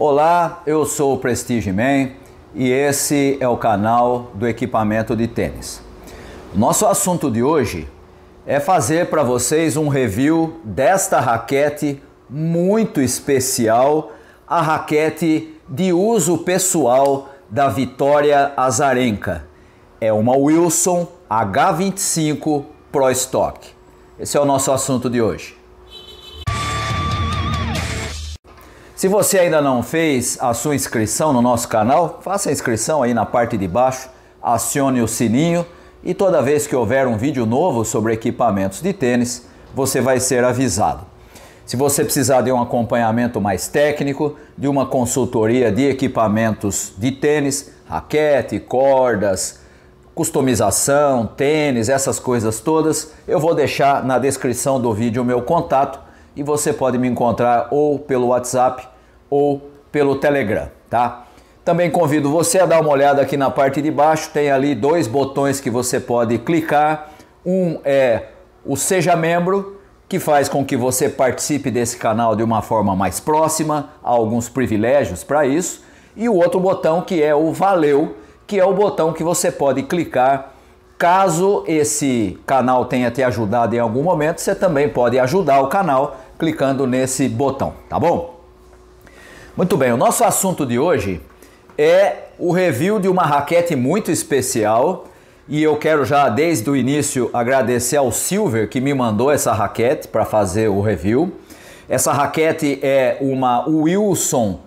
Olá, eu sou o Prestige Man e esse é o canal do equipamento de tênis. Nosso assunto de hoje é fazer para vocês um review desta raquete muito especial, a raquete de uso pessoal da Vitória Azarenka. É uma Wilson H25 Pro Stock. Esse é o nosso assunto de hoje. Se você ainda não fez a sua inscrição no nosso canal, faça a inscrição aí na parte de baixo, acione o sininho e toda vez que houver um vídeo novo sobre equipamentos de tênis, você vai ser avisado. Se você precisar de um acompanhamento mais técnico, de uma consultoria de equipamentos de tênis, raquete, cordas, customização, tênis, essas coisas todas, eu vou deixar na descrição do vídeo o meu contato e você pode me encontrar ou pelo WhatsApp ou pelo Telegram, tá? Também convido você a dar uma olhada aqui na parte de baixo, tem ali dois botões que você pode clicar. Um é o Seja Membro, que faz com que você participe desse canal de uma forma mais próxima, há alguns privilégios para isso. E o outro botão que é o Valeu, que é o botão que você pode clicar Caso esse canal tenha te ajudado em algum momento, você também pode ajudar o canal clicando nesse botão, tá bom? Muito bem, o nosso assunto de hoje é o review de uma raquete muito especial e eu quero já desde o início agradecer ao Silver que me mandou essa raquete para fazer o review. Essa raquete é uma Wilson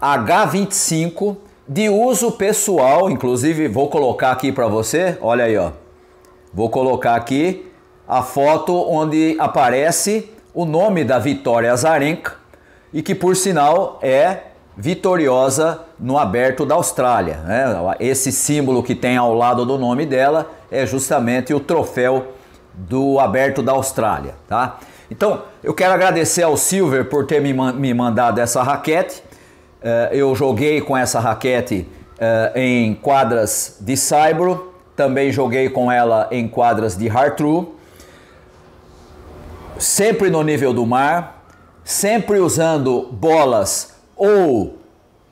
H25 de uso pessoal, inclusive vou colocar aqui para você, olha aí ó. Vou colocar aqui a foto onde aparece o nome da Vitória Zarenka e que por sinal é vitoriosa no Aberto da Austrália. Né? Esse símbolo que tem ao lado do nome dela é justamente o troféu do Aberto da Austrália, tá? Então, eu quero agradecer ao Silver por ter me, me mandado essa raquete. Eh, eu joguei com essa raquete eh, em quadras de Cyber, também joguei com ela em quadras de Hartru. sempre no nível do mar, sempre usando bolas ou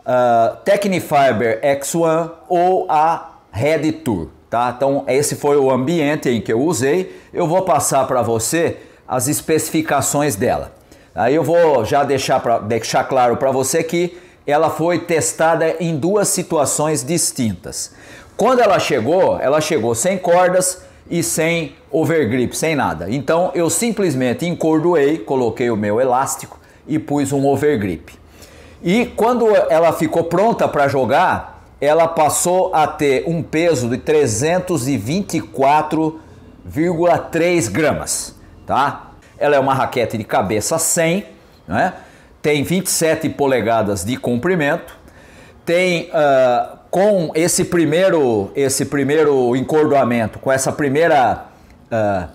uh, Technifiber X1 ou a Red Tour, tá? Então esse foi o ambiente em que eu usei. Eu vou passar para você as especificações dela. Aí eu vou já deixar, pra, deixar claro para você que ela foi testada em duas situações distintas. Quando ela chegou, ela chegou sem cordas, e sem overgrip, sem nada. Então eu simplesmente encordoei, coloquei o meu elástico e pus um overgrip. E quando ela ficou pronta para jogar, ela passou a ter um peso de 324,3 gramas, tá? Ela é uma raquete de cabeça 100, né? tem 27 polegadas de comprimento, tem uh, com esse primeiro, esse primeiro encordoamento, com essa primeira, uh,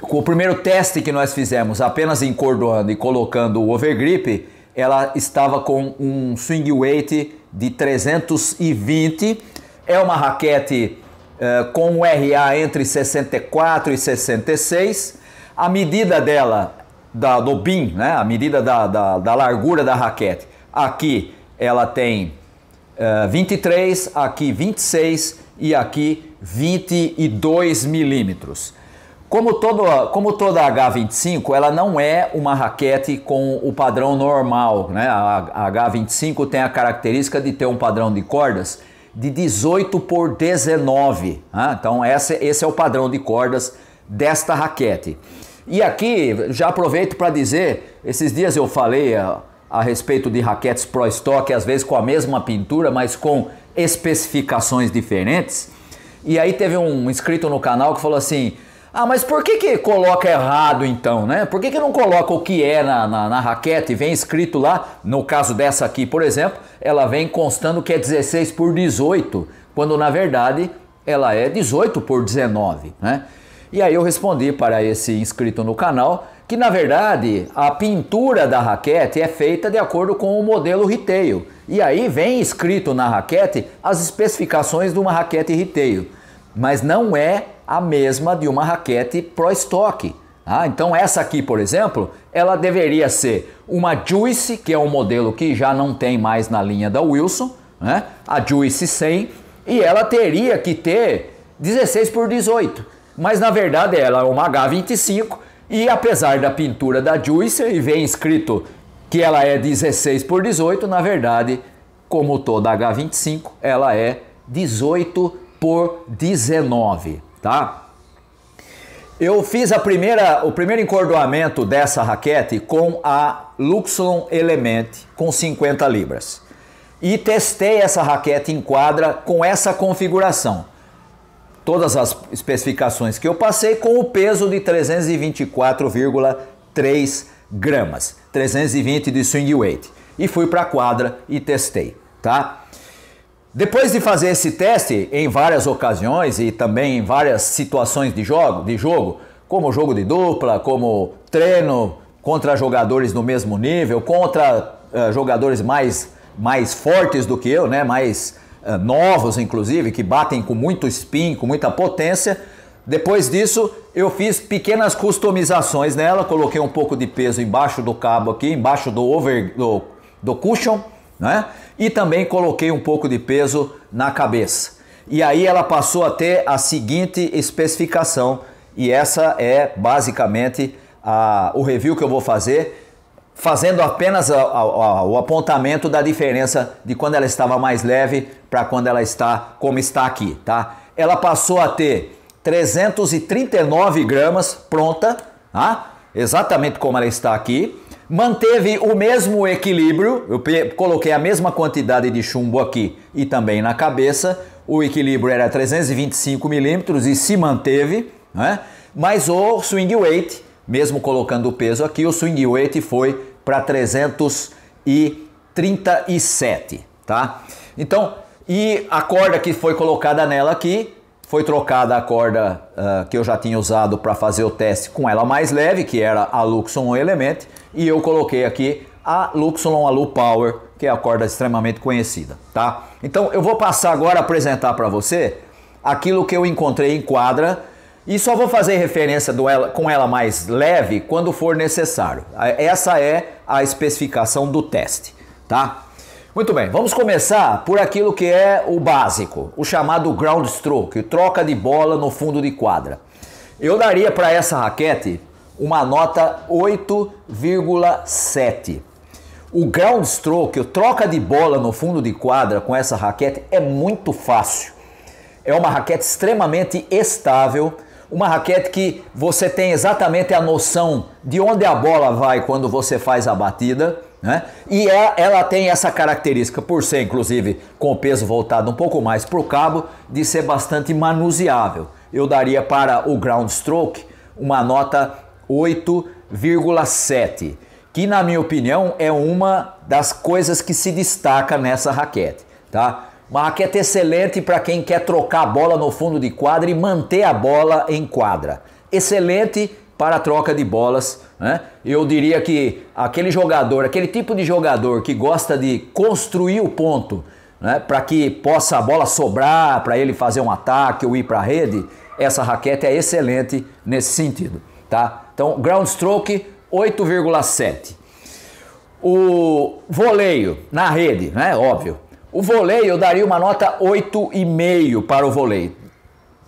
com o primeiro teste que nós fizemos, apenas encordoando e colocando o overgrip, ela estava com um swing weight de 320. É uma raquete uh, com um RA entre 64 e 66. A medida dela, da, do BIM, né? a medida da, da, da largura da raquete, aqui ela tem 23, eh, aqui 26 e aqui 22 milímetros. Como, todo, como toda H25, ela não é uma raquete com o padrão normal. Né? A H25 tem a característica de ter um padrão de cordas de 18 por 19. Né? Então esse, esse é o padrão de cordas desta raquete. E aqui, já aproveito para dizer, esses dias eu falei... Eh, a respeito de raquetes Pro Stock, às vezes com a mesma pintura, mas com especificações diferentes. E aí teve um inscrito no canal que falou assim: Ah, mas por que, que coloca errado então, né? Por que, que não coloca o que é na, na, na raquete e vem escrito lá? No caso dessa aqui, por exemplo, ela vem constando que é 16 por 18, quando na verdade ela é 18 por 19, né? E aí eu respondi para esse inscrito no canal que na verdade a pintura da raquete é feita de acordo com o modelo Retail. E aí vem escrito na raquete as especificações de uma raquete Retail, mas não é a mesma de uma raquete Pro Stock. Ah, então essa aqui, por exemplo, ela deveria ser uma Juice, que é um modelo que já não tem mais na linha da Wilson, né? a Juice 100, e ela teria que ter 16 por 18. Mas na verdade ela é uma H25 e apesar da pintura da Juicer e vem escrito que ela é 16 por 18, na verdade, como toda H25, ela é 18 por 19, tá? Eu fiz a primeira, o primeiro encordoamento dessa raquete com a Luxon Element com 50 libras. E testei essa raquete em quadra com essa configuração todas as especificações que eu passei com o peso de 324,3 gramas, 320 de swing weight. E fui para a quadra e testei, tá? Depois de fazer esse teste em várias ocasiões e também em várias situações de jogo, de jogo, como jogo de dupla, como treino contra jogadores do mesmo nível, contra uh, jogadores mais mais fortes do que eu, né, mais eh, novos, inclusive, que batem com muito spin, com muita potência. Depois disso, eu fiz pequenas customizações nela, coloquei um pouco de peso embaixo do cabo aqui, embaixo do over do, do cushion, né? E também coloquei um pouco de peso na cabeça. E aí ela passou a ter a seguinte especificação, e essa é basicamente a, o review que eu vou fazer fazendo apenas a, a, a, o apontamento da diferença de quando ela estava mais leve para quando ela está como está aqui, tá? Ela passou a ter 339 gramas pronta, tá? exatamente como ela está aqui. Manteve o mesmo equilíbrio, eu coloquei a mesma quantidade de chumbo aqui e também na cabeça. O equilíbrio era 325 milímetros e se manteve, né? mas o swing weight mesmo colocando o peso aqui, o swing weight foi para 337, tá? Então, e a corda que foi colocada nela aqui, foi trocada a corda uh, que eu já tinha usado para fazer o teste com ela mais leve, que era a Luxon Element, e eu coloquei aqui a Luxon Alu Power, que é a corda extremamente conhecida, tá? Então eu vou passar agora a apresentar para você aquilo que eu encontrei em quadra e só vou fazer referência ela, com ela mais leve quando for necessário. Essa é a especificação do teste, tá? Muito bem, vamos começar por aquilo que é o básico, o chamado ground stroke, troca de bola no fundo de quadra. Eu daria para essa raquete uma nota 8,7. O ground stroke, o troca de bola no fundo de quadra com essa raquete é muito fácil. É uma raquete extremamente estável, uma raquete que você tem exatamente a noção de onde a bola vai quando você faz a batida, né? E é, ela tem essa característica, por ser inclusive com o peso voltado um pouco mais para o cabo, de ser bastante manuseável. Eu daria para o ground stroke uma nota 8,7, que na minha opinião é uma das coisas que se destaca nessa raquete, tá? Uma raquete é excelente para quem quer trocar a bola no fundo de quadra e manter a bola em quadra. Excelente para a troca de bolas. Né? Eu diria que aquele jogador, aquele tipo de jogador que gosta de construir o ponto né, para que possa a bola sobrar, para ele fazer um ataque ou ir para a rede, essa raquete é excelente nesse sentido. Tá? Então, ground stroke 8,7. O voleio na rede, né? Óbvio. O vôlei, eu daria uma nota 8,5 para o vôlei.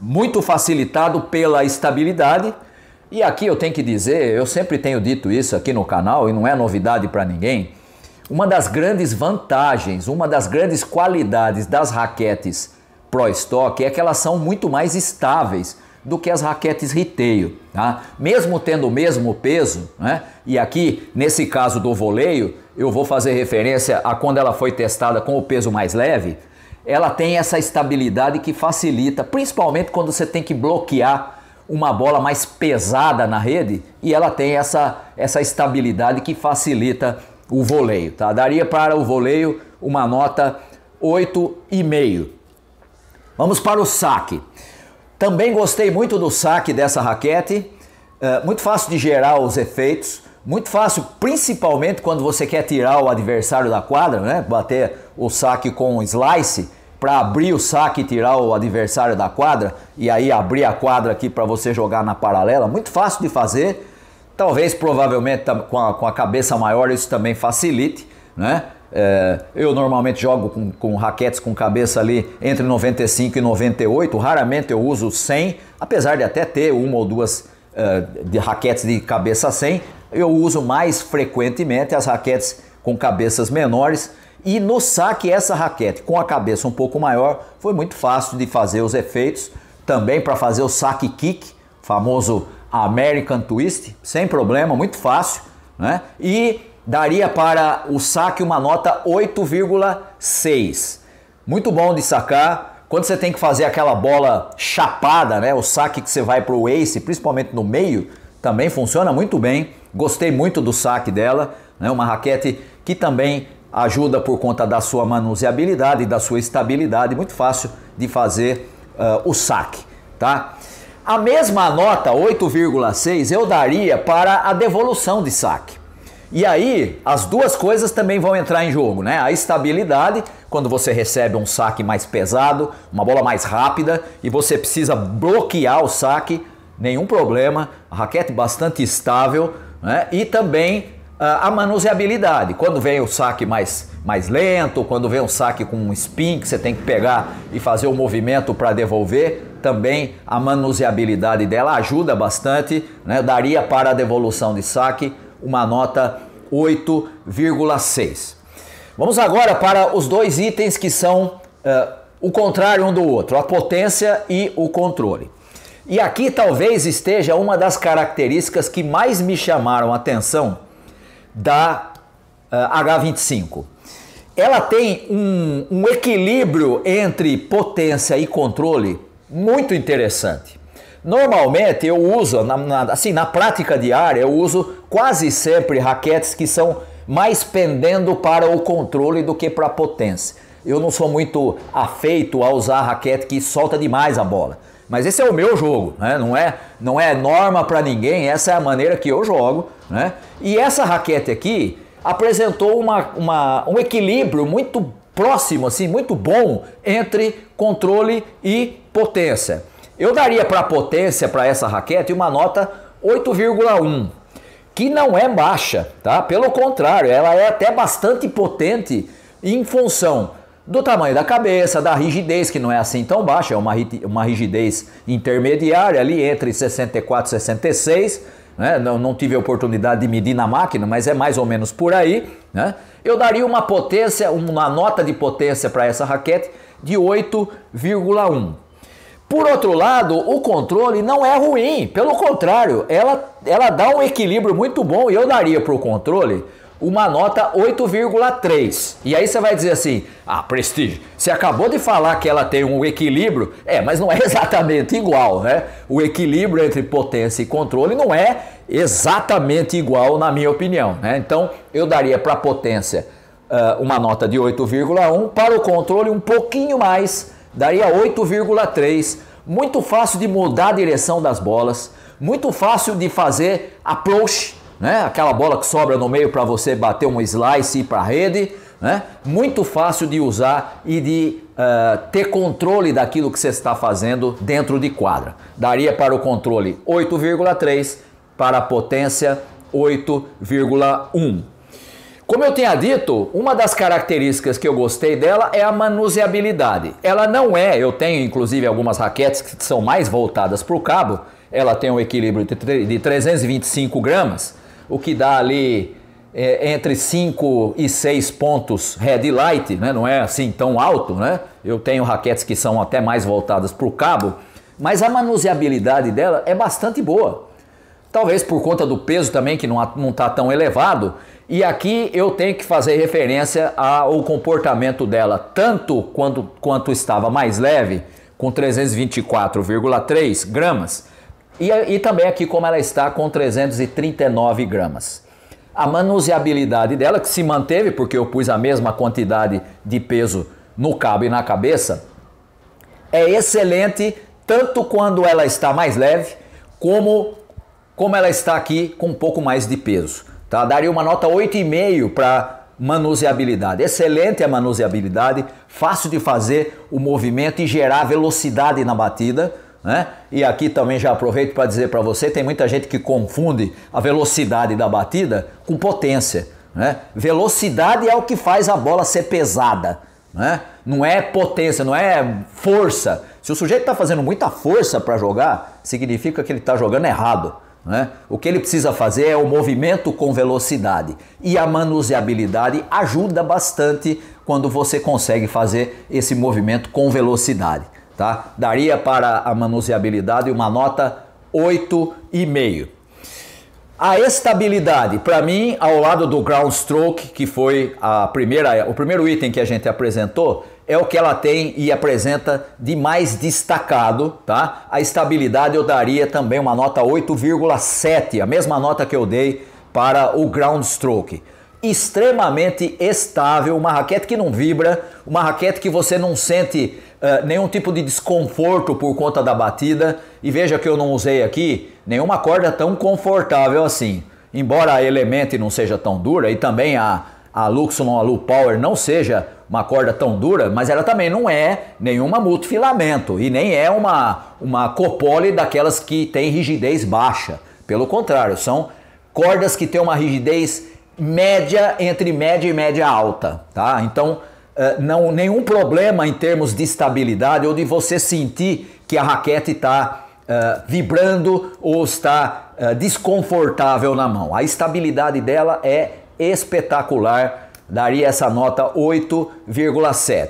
Muito facilitado pela estabilidade. E aqui eu tenho que dizer, eu sempre tenho dito isso aqui no canal e não é novidade para ninguém. Uma das grandes vantagens, uma das grandes qualidades das raquetes Pro Stock é que elas são muito mais estáveis do que as raquetes riteio, tá? Mesmo tendo o mesmo peso, né? E aqui, nesse caso do voleio, eu vou fazer referência a quando ela foi testada com o peso mais leve, ela tem essa estabilidade que facilita, principalmente quando você tem que bloquear uma bola mais pesada na rede e ela tem essa, essa estabilidade que facilita o voleio, tá? Daria para o voleio uma nota 8,5. Vamos para o saque. Também gostei muito do saque dessa raquete, é, muito fácil de gerar os efeitos, muito fácil, principalmente quando você quer tirar o adversário da quadra, né? Bater o saque com um slice para abrir o saque e tirar o adversário da quadra e aí abrir a quadra aqui para você jogar na paralela, muito fácil de fazer. Talvez, provavelmente, com a, com a cabeça maior isso também facilite, né? É, eu normalmente jogo com, com, raquetes com cabeça ali entre 95 e 98, raramente eu uso 100, apesar de até ter uma ou duas é, de raquetes de cabeça 100, eu uso mais frequentemente as raquetes com cabeças menores. E no saque, essa raquete com a cabeça um pouco maior foi muito fácil de fazer os efeitos. Também para fazer o saque kick, famoso American Twist, sem problema, muito fácil. Né? E daria para o saque uma nota 8,6. Muito bom de sacar. Quando você tem que fazer aquela bola chapada, né, o saque que você vai para o ace, principalmente no meio, também funciona muito bem. Gostei muito do saque dela, né, uma raquete que também ajuda por conta da sua manuseabilidade da sua estabilidade, muito fácil de fazer uh, o saque, tá? A mesma nota, 8,6, eu daria para a devolução de saque. E aí, as duas coisas também vão entrar em jogo, né? A estabilidade, quando você recebe um saque mais pesado, uma bola mais rápida e você precisa bloquear o saque, nenhum problema, a raquete bastante estável, né? E também ah, a manuseabilidade. Quando vem o saque mais, mais lento, quando vem um saque com um spin que você tem que pegar e fazer o um movimento para devolver, também a manuseabilidade dela ajuda bastante, né? Daria para a devolução de saque uma nota 8,6. Vamos agora para os dois itens que são uh, o contrário um do outro, a potência e o controle. E aqui talvez esteja uma das características que mais me chamaram a atenção da uh, eh, H25. Ela tem um, um equilíbrio entre potência e controle muito interessante. Normalmente eu uso, na, na, assim, na prática diária, eu uso quase sempre raquetes que são mais pendendo para o controle do que para a potência. Eu não sou muito afeito a usar raquete que solta demais a bola. Mas esse é o meu jogo, né? não, é, não é norma para ninguém, essa é a maneira que eu jogo. Né? E essa raquete aqui apresentou uma, uma, um equilíbrio muito próximo, assim, muito bom entre controle e potência. Eu daria para a potência para essa raquete uma nota 8,1, que não é baixa, tá? Pelo contrário, ela é até bastante potente em função do tamanho da cabeça, da rigidez, que não é assim tão baixa, é uma, uma rigidez intermediária ali entre 64 e 66. Né? Não, não tive a oportunidade de medir na máquina, mas é mais ou menos por aí. Né? Eu daria uma potência, uma nota de potência para essa raquete de 8,1. Por outro lado, o controle não é ruim, pelo contrário, ela, ela dá um equilíbrio muito bom e eu daria para o controle uma nota 8,3. E aí você vai dizer assim: ah, Prestige, você acabou de falar que ela tem um equilíbrio. É, mas não é exatamente igual, né? O equilíbrio entre potência e controle não é exatamente igual, na minha opinião. Né? Então, eu daria para a potência uh, uma nota de 8,1, para o controle um pouquinho mais, daria 8,3. Muito fácil de mudar a direção das bolas, muito fácil de fazer approach, né? Aquela bola que sobra no meio para você bater um slice e ir para a rede, né? Muito fácil de usar e de uh, ter controle daquilo que você está fazendo dentro de quadra. Daria para o controle 8,3, para a potência 8,1. Como eu tinha dito, uma das características que eu gostei dela é a manuseabilidade. Ela não é, eu tenho inclusive algumas raquetes que são mais voltadas para o cabo, ela tem um equilíbrio de 325 gramas, o que dá ali é, entre 5 e 6 pontos head light, né? não é assim tão alto, né? Eu tenho raquetes que são até mais voltadas para o cabo, mas a manuseabilidade dela é bastante boa talvez por conta do peso também, que não está tão elevado. E aqui eu tenho que fazer referência ao comportamento dela, tanto quando, quanto estava mais leve, com 324,3 gramas, e, e também aqui como ela está com 339 gramas. A manuseabilidade dela, que se manteve, porque eu pus a mesma quantidade de peso no cabo e na cabeça, é excelente tanto quando ela está mais leve, como como ela está aqui com um pouco mais de peso. Tá? Daria uma nota 8,5 para manuseabilidade. Excelente a manuseabilidade, fácil de fazer o movimento e gerar velocidade na batida. Né? E aqui também já aproveito para dizer para você, tem muita gente que confunde a velocidade da batida com potência. Né? Velocidade é o que faz a bola ser pesada. Né? Não é potência, não é força. Se o sujeito está fazendo muita força para jogar, significa que ele está jogando errado. Né? O que ele precisa fazer é o movimento com velocidade. E a manuseabilidade ajuda bastante quando você consegue fazer esse movimento com velocidade. Tá? Daria para a manuseabilidade uma nota 8,5. A estabilidade, para mim, ao lado do ground stroke, que foi a primeira, o primeiro item que a gente apresentou, é o que ela tem e apresenta de mais destacado, tá? A estabilidade eu daria também uma nota 8,7, a mesma nota que eu dei para o ground stroke. Extremamente estável, uma raquete que não vibra, uma raquete que você não sente uh, nenhum tipo de desconforto por conta da batida. E veja que eu não usei aqui nenhuma corda tão confortável assim. Embora a Element não seja tão dura e também a, a Luxon, a Lu Power não seja uma corda tão dura, mas ela também não é nenhuma multifilamento e nem é uma, uma copole daquelas que tem rigidez baixa. Pelo contrário, são cordas que têm uma rigidez média entre média e média alta, tá? Então, eh, não nenhum problema em termos de estabilidade ou de você sentir que a raquete está Uh, eh, vibrando ou está uh, desconfortável na mão. A estabilidade dela é espetacular daria essa nota 8,7.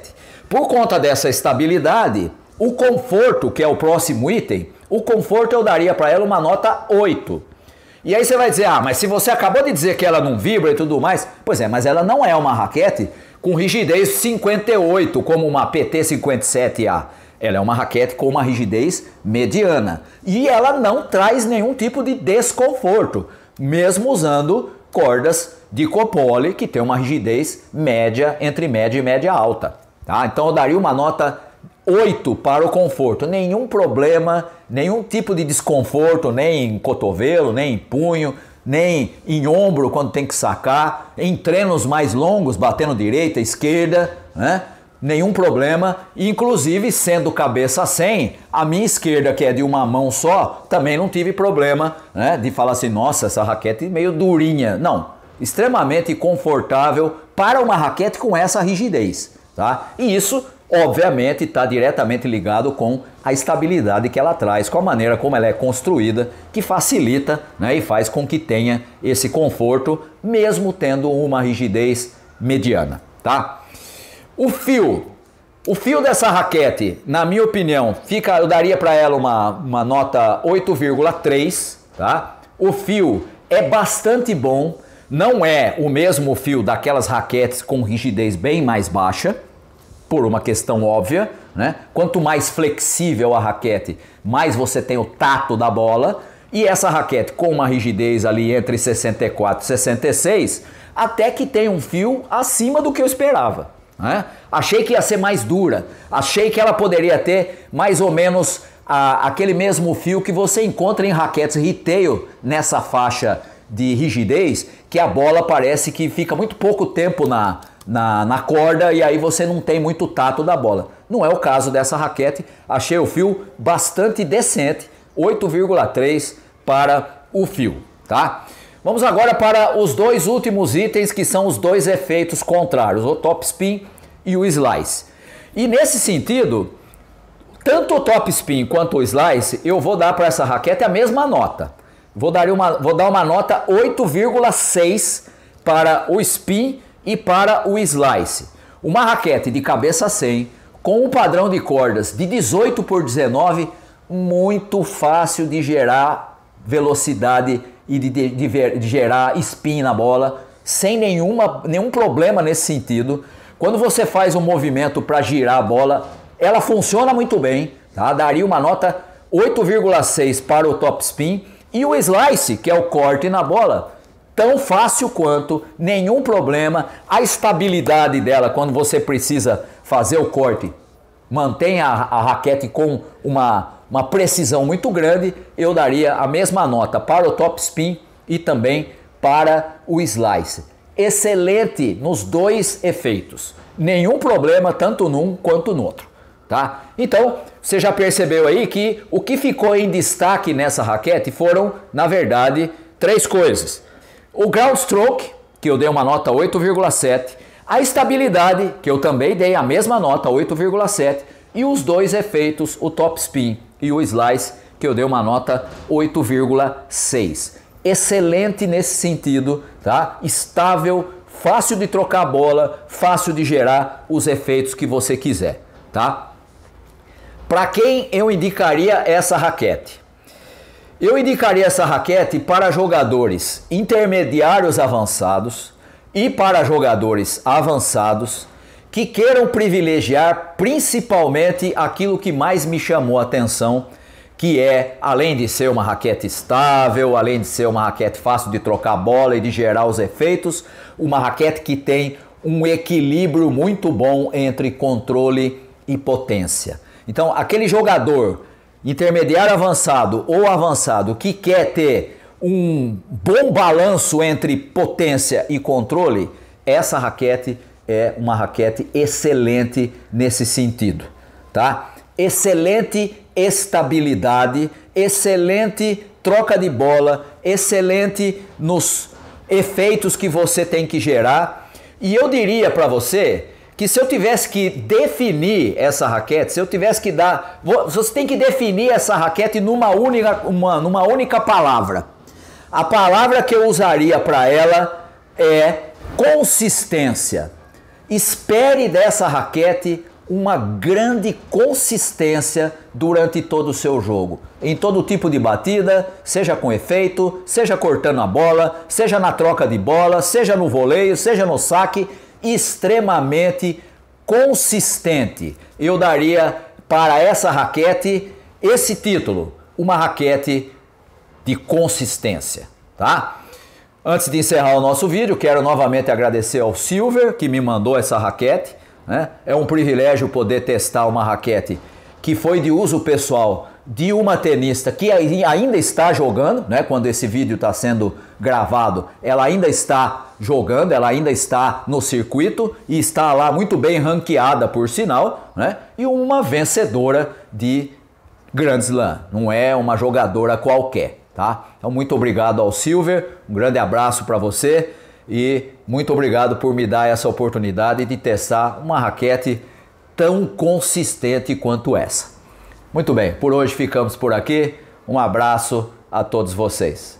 Por conta dessa estabilidade, o conforto, que é o próximo item, o conforto eu daria para ela uma nota 8. E aí você vai dizer, ah, mas se você acabou de dizer que ela não vibra e tudo mais, pois é, mas ela não é uma raquete com rigidez 58, como uma PT57A. Ela é uma raquete com uma rigidez mediana. E ela não traz nenhum tipo de desconforto, mesmo usando cordas de copole que tem uma rigidez média, entre média e média alta. Tá? Então eu daria uma nota 8 para o conforto. Nenhum problema, nenhum tipo de desconforto, nem em cotovelo, nem em punho, nem em ombro quando tem que sacar, em treinos mais longos, batendo direita, esquerda, né? nenhum problema, inclusive sendo cabeça sem a minha esquerda que é de uma mão só, também não tive problema, né, de falar assim, nossa, essa raquete meio durinha. Não, extremamente confortável para uma raquete com essa rigidez, tá? E isso, obviamente, está diretamente ligado com a estabilidade que ela traz, com a maneira como ela é construída, que facilita, né, e faz com que tenha esse conforto, mesmo tendo uma rigidez mediana, tá? O fio. O fio dessa raquete, na minha opinião, fica, eu daria para ela uma, uma nota 8,3, tá? O fio é bastante bom, não é o mesmo fio daquelas raquetes com rigidez bem mais baixa, por uma questão óbvia, né? Quanto mais flexível a raquete, mais você tem o tato da bola. E essa raquete com uma rigidez ali entre 64 e 66, até que tem um fio acima do que eu esperava. Né? Achei que ia ser mais dura, achei que ela poderia ter mais ou menos a, aquele mesmo fio que você encontra em raquetes retail nessa faixa de rigidez, que a bola parece que fica muito pouco tempo na, na, na corda e aí você não tem muito tato da bola. Não é o caso dessa raquete, achei o fio bastante decente, 8,3 para o fio, tá? Vamos agora para os dois últimos itens que são os dois efeitos contrários, o top spin e o slice. E nesse sentido, tanto o top spin quanto o slice, eu vou dar para essa raquete a mesma nota. Vou dar uma, vou dar uma nota 8,6 para o spin e para o slice. Uma raquete de cabeça 100 com um padrão de cordas de 18 por 19 muito fácil de gerar velocidade e de, de, de gerar spin na bola, sem nenhuma, nenhum problema nesse sentido. Quando você faz um movimento para girar a bola, ela funciona muito bem, tá? Daria uma nota 8,6 para o top spin e o slice, que é o corte na bola, tão fácil quanto, nenhum problema. A estabilidade dela quando você precisa fazer o corte, mantém a, a raquete com uma uma precisão muito grande, eu daria a mesma nota para o top spin e também para o slice. Excelente nos dois efeitos. Nenhum problema tanto num quanto no outro, tá? Então, você já percebeu aí que o que ficou em destaque nessa raquete foram, na verdade, três coisas. O ground stroke, que eu dei uma nota 8,7, a estabilidade, que eu também dei a mesma nota 8,7, e os dois efeitos, o top spin e o Slice, que eu dei uma nota 8,6. Excelente nesse sentido, tá? Estável, fácil de trocar a bola, fácil de gerar os efeitos que você quiser, tá? Para quem eu indicaria essa raquete? Eu indicaria essa raquete para jogadores intermediários avançados e para jogadores avançados que queiram privilegiar principalmente aquilo que mais me chamou a atenção, que é, além de ser uma raquete estável, além de ser uma raquete fácil de trocar bola e de gerar os efeitos, uma raquete que tem um equilíbrio muito bom entre controle e potência. Então, aquele jogador intermediário avançado ou avançado que quer ter um bom balanço entre potência e controle, essa raquete é uma raquete excelente nesse sentido, tá? Excelente estabilidade, excelente troca de bola, excelente nos efeitos que você tem que gerar. E eu diria para você que se eu tivesse que definir essa raquete, se eu tivesse que dar, você tem que definir essa raquete numa única, uma, numa única palavra. A palavra que eu usaria para ela é consistência. Espere dessa raquete uma grande consistência durante todo o seu jogo, em todo tipo de batida, seja com efeito, seja cortando a bola, seja na troca de bola, seja no voleio, seja no saque, extremamente consistente. Eu daria para essa raquete esse título, uma raquete de consistência, tá? Antes de encerrar o nosso vídeo, quero novamente agradecer ao Silver que me mandou essa raquete. Né? É um privilégio poder testar uma raquete que foi de uso pessoal de uma tenista que ainda está jogando, né? Quando esse vídeo está sendo gravado, ela ainda está jogando, ela ainda está no circuito e está lá muito bem ranqueada, por sinal, né? E uma vencedora de Grand Slam, não é uma jogadora qualquer tá? Então muito obrigado ao Silver, um grande abraço para você e muito obrigado por me dar essa oportunidade de testar uma raquete tão consistente quanto essa. Muito bem, por hoje ficamos por aqui. Um abraço a todos vocês.